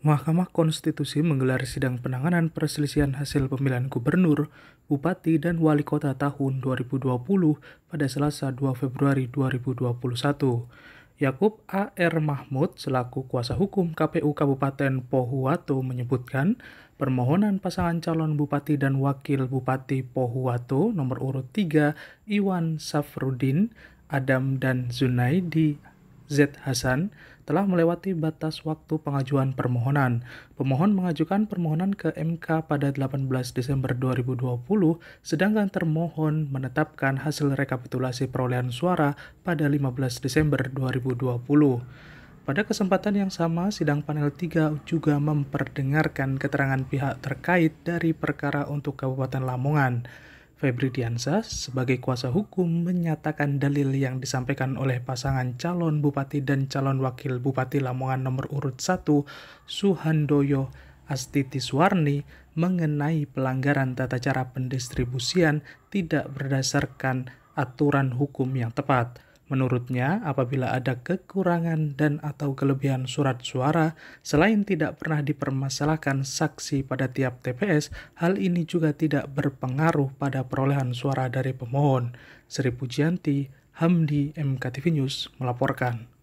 Mahkamah Konstitusi menggelar sidang penanganan perselisihan hasil pemilihan gubernur, bupati, dan wali kota tahun 2020 pada Selasa 2 Februari 2021. Yakub A.R. Mahmud selaku kuasa hukum KPU Kabupaten Pohuwato menyebutkan permohonan pasangan calon bupati dan wakil bupati Pohuwato nomor urut 3 Iwan Safrudin, Adam dan Zunaidi Z. Hasan telah melewati batas waktu pengajuan permohonan. Pemohon mengajukan permohonan ke MK pada 18 Desember 2020, sedangkan termohon menetapkan hasil rekapitulasi perolehan suara pada 15 Desember 2020. Pada kesempatan yang sama, sidang panel 3 juga memperdengarkan keterangan pihak terkait dari perkara untuk Kabupaten Lamongan. Febri Diansas sebagai kuasa hukum menyatakan dalil yang disampaikan oleh pasangan calon bupati dan calon wakil bupati Lamongan nomor urut 1 Suhandoyo Astiti Suwarni mengenai pelanggaran tata cara pendistribusian tidak berdasarkan aturan hukum yang tepat. Menurutnya, apabila ada kekurangan dan atau kelebihan surat suara, selain tidak pernah dipermasalahkan saksi pada tiap TPS, hal ini juga tidak berpengaruh pada perolehan suara dari pemohon. Sri Pujianti, Hamdi, MKTV News melaporkan.